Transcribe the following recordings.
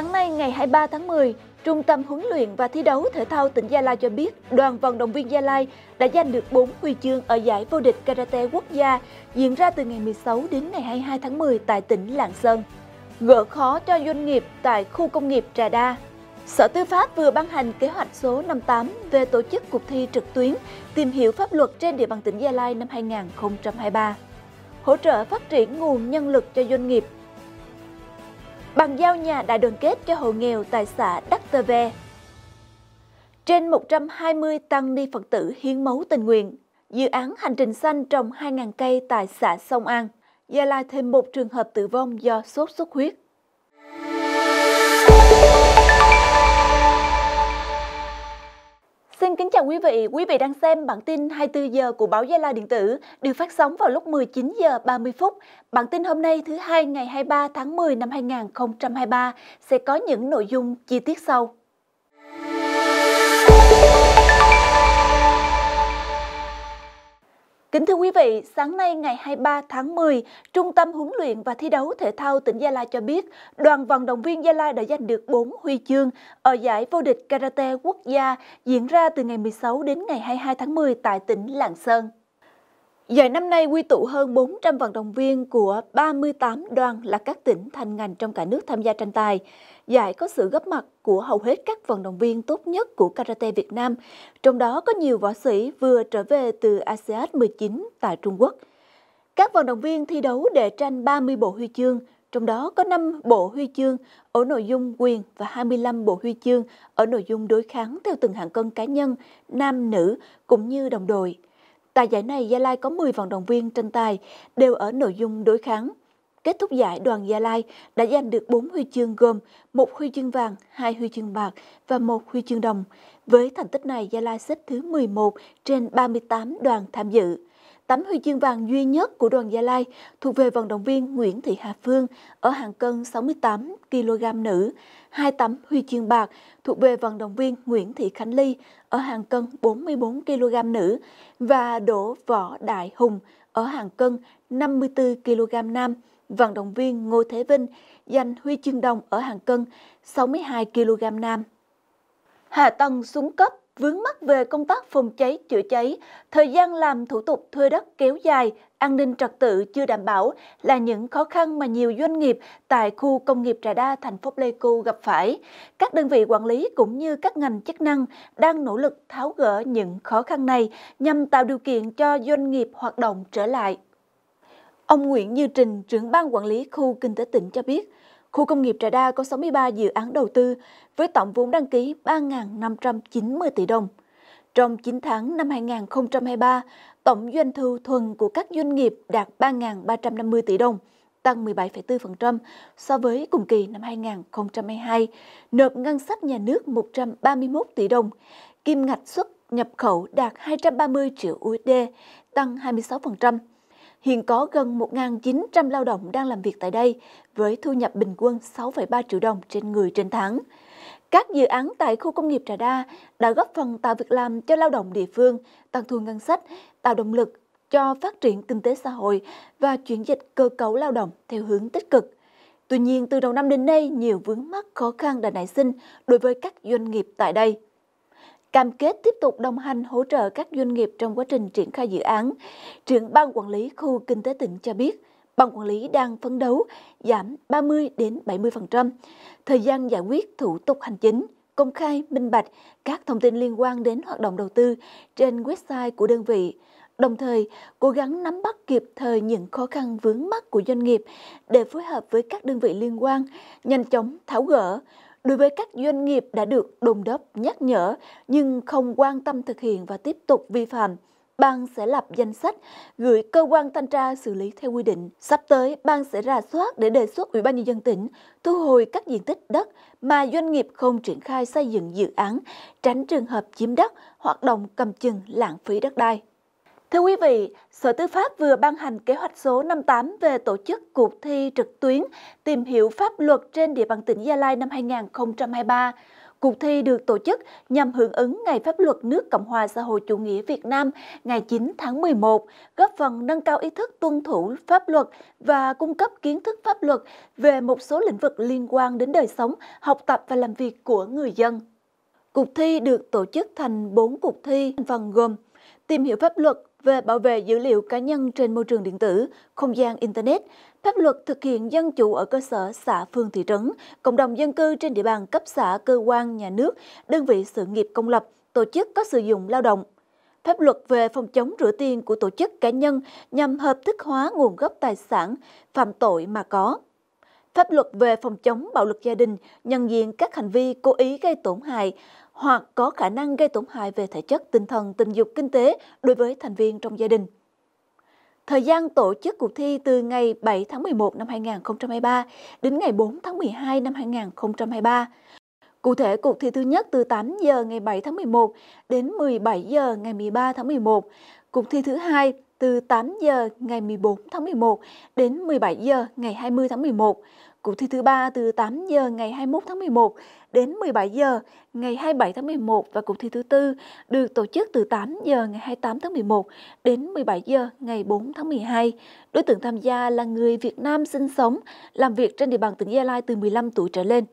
Sáng nay ngày 23 tháng 10, Trung tâm huấn luyện và thi đấu thể thao tỉnh Gia Lai cho biết đoàn vận động viên Gia Lai đã giành được 4 huy chương ở giải vô địch karate quốc gia diễn ra từ ngày 16 đến ngày 22 tháng 10 tại tỉnh Lạng Sơn. Gỡ khó cho doanh nghiệp tại khu công nghiệp Trà Đa. Sở Tư pháp vừa ban hành kế hoạch số 58 về tổ chức cuộc thi trực tuyến tìm hiểu pháp luật trên địa bàn tỉnh Gia Lai năm 2023. Hỗ trợ phát triển nguồn nhân lực cho doanh nghiệp bằng giao nhà đại đoàn kết cho hộ nghèo tại xã Đắc Tơ Ve. Trên 120 tăng ni Phật tử hiến máu tình nguyện, dự án hành trình xanh trồng 2.000 cây tại xã Sông An, Gia Lai thêm một trường hợp tử vong do sốt xuất huyết. Xin kính chào quý vị, quý vị đang xem bản tin 24 giờ của báo Gia La điện tử được phát sóng vào lúc 19 giờ 30 phút. Bản tin hôm nay thứ hai ngày 23 tháng 10 năm 2023 sẽ có những nội dung chi tiết sau. Kính thưa quý vị, sáng nay ngày 23 tháng 10, Trung tâm huấn luyện và thi đấu thể thao tỉnh Gia Lai cho biết, đoàn vận động viên Gia Lai đã giành được 4 huy chương ở giải vô địch karate quốc gia diễn ra từ ngày 16 đến ngày 22 tháng 10 tại tỉnh Lạng Sơn. Giải năm nay quy tụ hơn 400 vận động viên của 38 đoàn là các tỉnh thành ngành trong cả nước tham gia tranh tài. Giải có sự góp mặt của hầu hết các vận động viên tốt nhất của karate Việt Nam, trong đó có nhiều võ sĩ vừa trở về từ ASEAN 19 tại Trung Quốc. Các vận động viên thi đấu để tranh 30 bộ huy chương, trong đó có 5 bộ huy chương ở nội dung quyền và 25 bộ huy chương ở nội dung đối kháng theo từng hạng cân cá nhân, nam, nữ cũng như đồng đội. Tại giải này, Gia Lai có 10 vận động viên tranh tài, đều ở nội dung đối kháng. Kết thúc giải, đoàn Gia Lai đã giành được 4 huy chương gồm một huy chương vàng, hai huy chương bạc và một huy chương đồng. Với thành tích này, Gia Lai xếp thứ 11 trên 38 đoàn tham dự. Tấm huy chương vàng duy nhất của đoàn Gia Lai thuộc về vận động viên Nguyễn Thị Hà Phương ở hạng cân 68 kg nữ, hai tấm huy chương bạc thuộc về vận động viên Nguyễn Thị Khánh Ly ở hạng cân 44 kg nữ và Đỗ Võ Đại Hùng ở hạng cân 54 kg nam. Vận động viên Ngô Thế Vinh giành huy chương đồng ở hạng cân 62 kg nam. Hạ tầng xuống cấp vướng mắc về công tác phòng cháy chữa cháy, thời gian làm thủ tục thuê đất kéo dài, an ninh trật tự chưa đảm bảo là những khó khăn mà nhiều doanh nghiệp tại khu công nghiệp Trà Đa, thành phố Pleiku gặp phải. Các đơn vị quản lý cũng như các ngành chức năng đang nỗ lực tháo gỡ những khó khăn này nhằm tạo điều kiện cho doanh nghiệp hoạt động trở lại. Ông Nguyễn Như Trình, trưởng ban quản lý khu kinh tế tỉnh cho biết, khu công nghiệp Trà Đa có 63 dự án đầu tư với tổng vốn đăng ký 3.590 tỷ đồng. Trong 9 tháng năm 2023, tổng doanh thu thuần của các doanh nghiệp đạt 3.350 tỷ đồng, tăng 17,4% so với cùng kỳ năm 2022, nộp ngân sách nhà nước 131 tỷ đồng, kim ngạch xuất nhập khẩu đạt 230 triệu USD, tăng 26% hiện có gần 1.900 lao động đang làm việc tại đây, với thu nhập bình quân 6,3 triệu đồng trên người trên tháng. Các dự án tại khu công nghiệp Trà Đa đã góp phần tạo việc làm cho lao động địa phương, tăng thu ngân sách, tạo động lực cho phát triển kinh tế xã hội và chuyển dịch cơ cấu lao động theo hướng tích cực. Tuy nhiên, từ đầu năm đến nay, nhiều vướng mắc khó khăn đã nảy sinh đối với các doanh nghiệp tại đây cam kết tiếp tục đồng hành hỗ trợ các doanh nghiệp trong quá trình triển khai dự án. Trưởng Ban Quản lý Khu Kinh tế tỉnh cho biết, Ban Quản lý đang phấn đấu giảm 30 đến 70% thời gian giải quyết thủ tục hành chính, công khai, minh bạch các thông tin liên quan đến hoạt động đầu tư trên website của đơn vị, đồng thời cố gắng nắm bắt kịp thời những khó khăn vướng mắt của doanh nghiệp để phối hợp với các đơn vị liên quan, nhanh chóng tháo gỡ, đối với các doanh nghiệp đã được đồn đốc nhắc nhở nhưng không quan tâm thực hiện và tiếp tục vi phạm, Ban sẽ lập danh sách gửi cơ quan thanh tra xử lý theo quy định. Sắp tới, Ban sẽ rà soát để đề xuất Ủy ban nhân dân tỉnh thu hồi các diện tích đất mà doanh nghiệp không triển khai xây dựng dự án, tránh trường hợp chiếm đất, hoạt động cầm chừng lãng phí đất đai. Thưa quý vị, Sở Tư pháp vừa ban hành kế hoạch số 58 về tổ chức cuộc thi trực tuyến tìm hiểu pháp luật trên địa bàn tỉnh Gia Lai năm 2023. Cuộc thi được tổ chức nhằm hưởng ứng Ngày Pháp luật nước Cộng hòa xã hội chủ nghĩa Việt Nam ngày 9 tháng 11, góp phần nâng cao ý thức tuân thủ pháp luật và cung cấp kiến thức pháp luật về một số lĩnh vực liên quan đến đời sống, học tập và làm việc của người dân. Cuộc thi được tổ chức thành 4 cuộc thi phần gồm tìm hiểu pháp luật, về bảo vệ dữ liệu cá nhân trên môi trường điện tử, không gian Internet, pháp luật thực hiện dân chủ ở cơ sở xã phường thị trấn, cộng đồng dân cư trên địa bàn cấp xã cơ quan, nhà nước, đơn vị sự nghiệp công lập, tổ chức có sử dụng lao động. Pháp luật về phòng chống rửa tiền của tổ chức cá nhân nhằm hợp thức hóa nguồn gốc tài sản, phạm tội mà có. Pháp luật về phòng chống bạo lực gia đình nhận diện các hành vi cố ý gây tổn hại hoặc có khả năng gây tổn hại về thể chất, tinh thần, tình dục, kinh tế đối với thành viên trong gia đình. Thời gian tổ chức cuộc thi từ ngày 7 tháng 11 năm 2023 đến ngày 4 tháng 12 năm 2023. Cụ thể, cuộc thi thứ nhất từ 8 giờ ngày 7 tháng 11 đến 17 giờ ngày 13 tháng 11. Cuộc thi thứ hai từ 8 giờ ngày 14 tháng 11 đến 17 giờ ngày 20 tháng 11. Cuộc thi thứ ba từ 8 giờ ngày 21 tháng 11 đến 17 giờ ngày 27 tháng 11 và cuộc thi thứ tư được tổ chức từ 8 giờ ngày 28 tháng 11 đến 17 giờ ngày 4 tháng 12. Đối tượng tham gia là người Việt Nam sinh sống, làm việc trên địa bàn tỉnh Gia Lai từ 15 tuổi trở lên.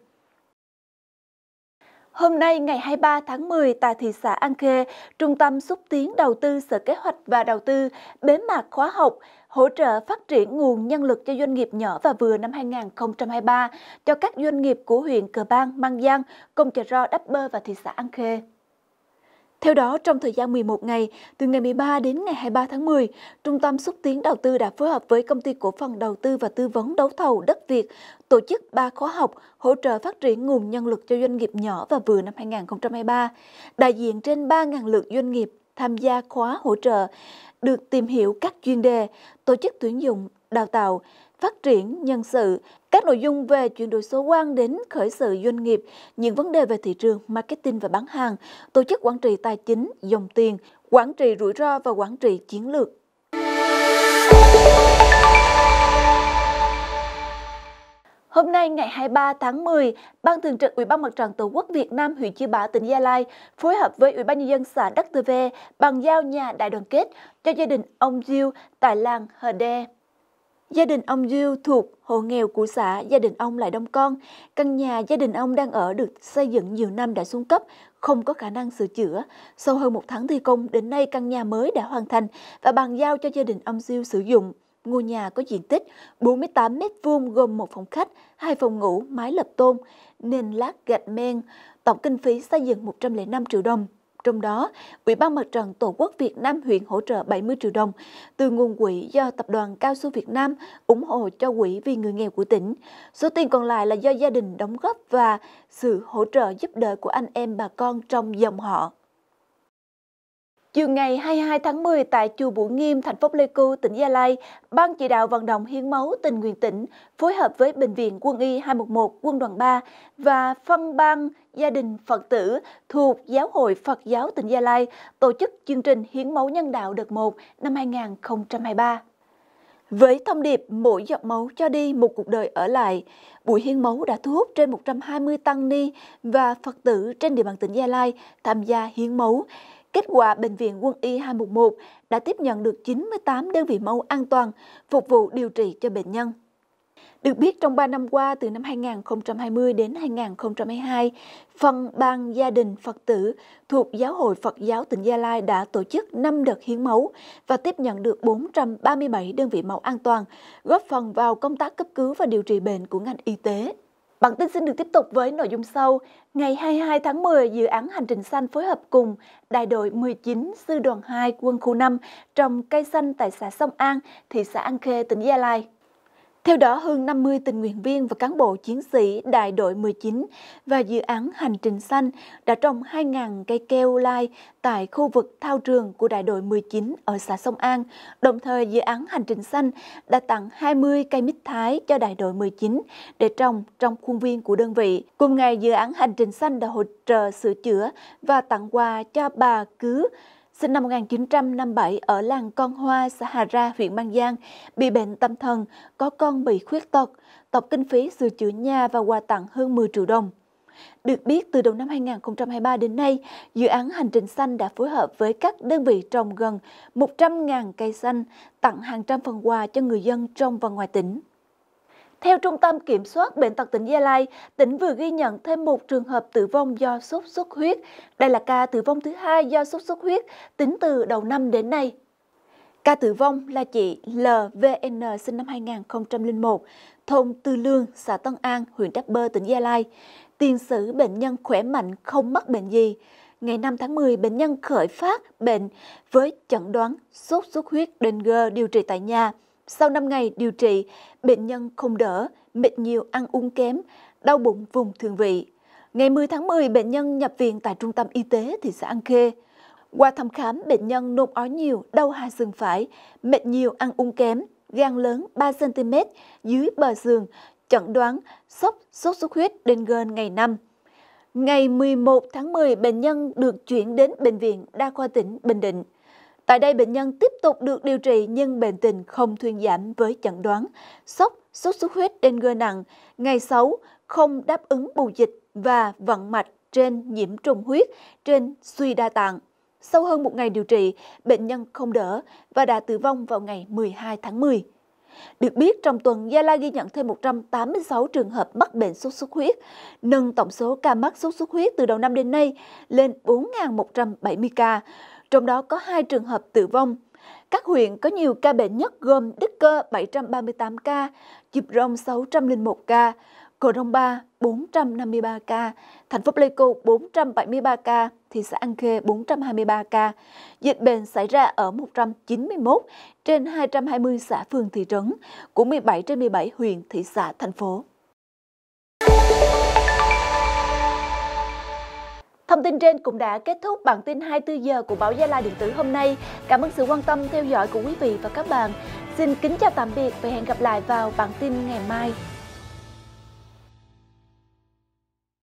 Hôm nay ngày 23 tháng 10 tại thị xã An Khê, Trung tâm xúc tiến đầu tư Sở Kế hoạch và Đầu tư bế mạc khóa học hỗ trợ phát triển nguồn nhân lực cho doanh nghiệp nhỏ và vừa năm 2023 cho các doanh nghiệp của huyện Cờ Bang, Mang Giang, Công Chợ Ro, Đắp Bơ và thị xã An Khê. Theo đó, trong thời gian 11 ngày, từ ngày 13 đến ngày 23 tháng 10, Trung tâm Xúc tiến Đầu tư đã phối hợp với Công ty Cổ phần Đầu tư và Tư vấn Đấu thầu Đất Việt tổ chức 3 khóa học hỗ trợ phát triển nguồn nhân lực cho doanh nghiệp nhỏ và vừa năm 2023. Đại diện trên 3.000 lượt doanh nghiệp tham gia khóa hỗ trợ được tìm hiểu các chuyên đề, tổ chức tuyển dụng, đào tạo, phát triển nhân sự, các nội dung về chuyển đổi số quan đến khởi sự doanh nghiệp, những vấn đề về thị trường, marketing và bán hàng, tổ chức quản trị tài chính, dòng tiền, quản trị rủi ro và quản trị chiến lược. Hôm nay ngày 23 tháng 10, Ban Thường trực Ủy ban Mặt trận Tổ quốc Việt Nam huyện Chư Bả tỉnh Gia Lai phối hợp với Ủy ban nhân dân xã Đắc Tư Ve bằng giao nhà đại đoàn kết cho gia đình ông Diêu tại làng Hờ Đe. Gia đình ông Diêu thuộc hộ nghèo của xã, gia đình ông lại đông con. Căn nhà gia đình ông đang ở được xây dựng nhiều năm đã xuống cấp, không có khả năng sửa chữa. Sau hơn một tháng thi công, đến nay căn nhà mới đã hoàn thành và bàn giao cho gia đình ông Diêu sử dụng. Ngôi nhà có diện tích 48 m vuông gồm một phòng khách, hai phòng ngủ, mái lập tôn, nền lát gạch men, tổng kinh phí xây dựng 105 triệu đồng. Trong đó, Ủy ban Mặt trận Tổ quốc Việt Nam huyện hỗ trợ 70 triệu đồng từ nguồn quỹ do Tập đoàn Cao su Việt Nam ủng hộ cho quỹ vì người nghèo của tỉnh. Số tiền còn lại là do gia đình đóng góp và sự hỗ trợ giúp đỡ của anh em bà con trong dòng họ. Chiều ngày 22 tháng 10 tại Chùa Bủ Nghiêm, thành phố Pleiku, tỉnh Gia Lai, Ban chỉ đạo vận động hiến máu tình nguyện tỉnh phối hợp với Bệnh viện Quân y 211 Quân đoàn 3 và phân ban gia đình Phật tử thuộc Giáo hội Phật giáo tỉnh Gia Lai tổ chức chương trình hiến máu nhân đạo đợt 1 năm 2023. Với thông điệp mỗi giọt máu cho đi một cuộc đời ở lại, buổi hiến máu đã thu hút trên 120 tăng ni và Phật tử trên địa bàn tỉnh Gia Lai tham gia hiến máu Kết quả, Bệnh viện Quân y 211 đã tiếp nhận được 98 đơn vị máu an toàn phục vụ điều trị cho bệnh nhân. Được biết, trong 3 năm qua, từ năm 2020 đến 2022, Phần Ban Gia đình Phật tử thuộc Giáo hội Phật giáo tỉnh Gia Lai đã tổ chức 5 đợt hiến máu và tiếp nhận được 437 đơn vị máu an toàn, góp phần vào công tác cấp cứu và điều trị bệnh của ngành y tế. Bản tin xin được tiếp tục với nội dung sau. Ngày 22 tháng 10, dự án Hành trình xanh phối hợp cùng Đại đội 19 Sư đoàn 2 Quân khu 5 trồng cây xanh tại xã Sông An, thị xã An Khê, tỉnh Gia Lai. Theo đó, hơn 50 tình nguyện viên và cán bộ chiến sĩ đại đội 19 và dự án Hành trình xanh đã trồng 2.000 cây keo lai tại khu vực thao trường của đại đội 19 ở xã Sông An. Đồng thời, dự án Hành trình xanh đã tặng 20 cây mít thái cho đại đội 19 để trồng trong khuôn viên của đơn vị. Cùng ngày, dự án Hành trình xanh đã hỗ trợ sửa chữa và tặng quà cho bà Cứ sinh năm 1957 ở làng Con Hoa, xã Hà Ra, huyện Mang Giang, bị bệnh tâm thần, có con bị khuyết tật, tổng kinh phí sửa chữa nhà và quà tặng hơn 10 triệu đồng. Được biết, từ đầu năm 2023 đến nay, dự án Hành trình xanh đã phối hợp với các đơn vị trồng gần 100.000 cây xanh, tặng hàng trăm phần quà cho người dân trong và ngoài tỉnh. Theo Trung tâm Kiểm soát Bệnh tật tỉnh Gia Lai, tỉnh vừa ghi nhận thêm một trường hợp tử vong do sốt xuất huyết. Đây là ca tử vong thứ hai do sốt xuất huyết tính từ đầu năm đến nay. Ca tử vong là chị LVN sinh năm 2001, thôn Tư Lương, xã Tân An, huyện Đắk Bơ, tỉnh Gia Lai. Tiền sử bệnh nhân khỏe mạnh, không mắc bệnh gì. Ngày 5 tháng 10, bệnh nhân khởi phát bệnh với chẩn đoán sốt xuất huyết đền dengue điều trị tại nhà. Sau 5 ngày điều trị, bệnh nhân không đỡ, mệt nhiều ăn uống kém, đau bụng vùng thượng vị. Ngày 10 tháng 10, bệnh nhân nhập viện tại Trung tâm Y tế thị xã An Khê. Qua thăm khám, bệnh nhân nôn ói nhiều, đau hai xương phải, mệt nhiều ăn uống kém, gan lớn 3cm dưới bờ giường, chẩn đoán sốc sốt xuất huyết đền gơn ngày 5. Ngày 11 tháng 10, bệnh nhân được chuyển đến Bệnh viện Đa khoa tỉnh Bình Định. Tại đây, bệnh nhân tiếp tục được điều trị nhưng bệnh tình không thuyên giảm với chẩn đoán sốc, sốt xuất huyết dengue nặng, ngày 6, không đáp ứng bù dịch và vận mạch trên nhiễm trùng huyết, trên suy đa tạng. Sau hơn một ngày điều trị, bệnh nhân không đỡ và đã tử vong vào ngày 12 tháng 10. Được biết, trong tuần, Gia Lai ghi nhận thêm 186 trường hợp mắc bệnh sốt xuất huyết, nâng tổng số ca mắc sốt xuất huyết từ đầu năm đến nay lên 4.170 ca, trong đó có hai trường hợp tử vong. Các huyện có nhiều ca bệnh nhất gồm Đức Cơ 738 ca, Chịp Rông 601 ca, Cờ Rông Ba 453 ca, thành phố Pleiku 473 ca, thị xã An Khê 423 ca. Dịch bệnh xảy ra ở 191 trên 220 xã phường thị trấn của 17 trên 17 huyện, thị xã, thành phố. Thông tin trên cũng đã kết thúc bản tin 24 giờ của báo Gia Lai điện tử hôm nay. Cảm ơn sự quan tâm theo dõi của quý vị và các bạn. Xin kính chào tạm biệt và hẹn gặp lại vào bản tin ngày mai.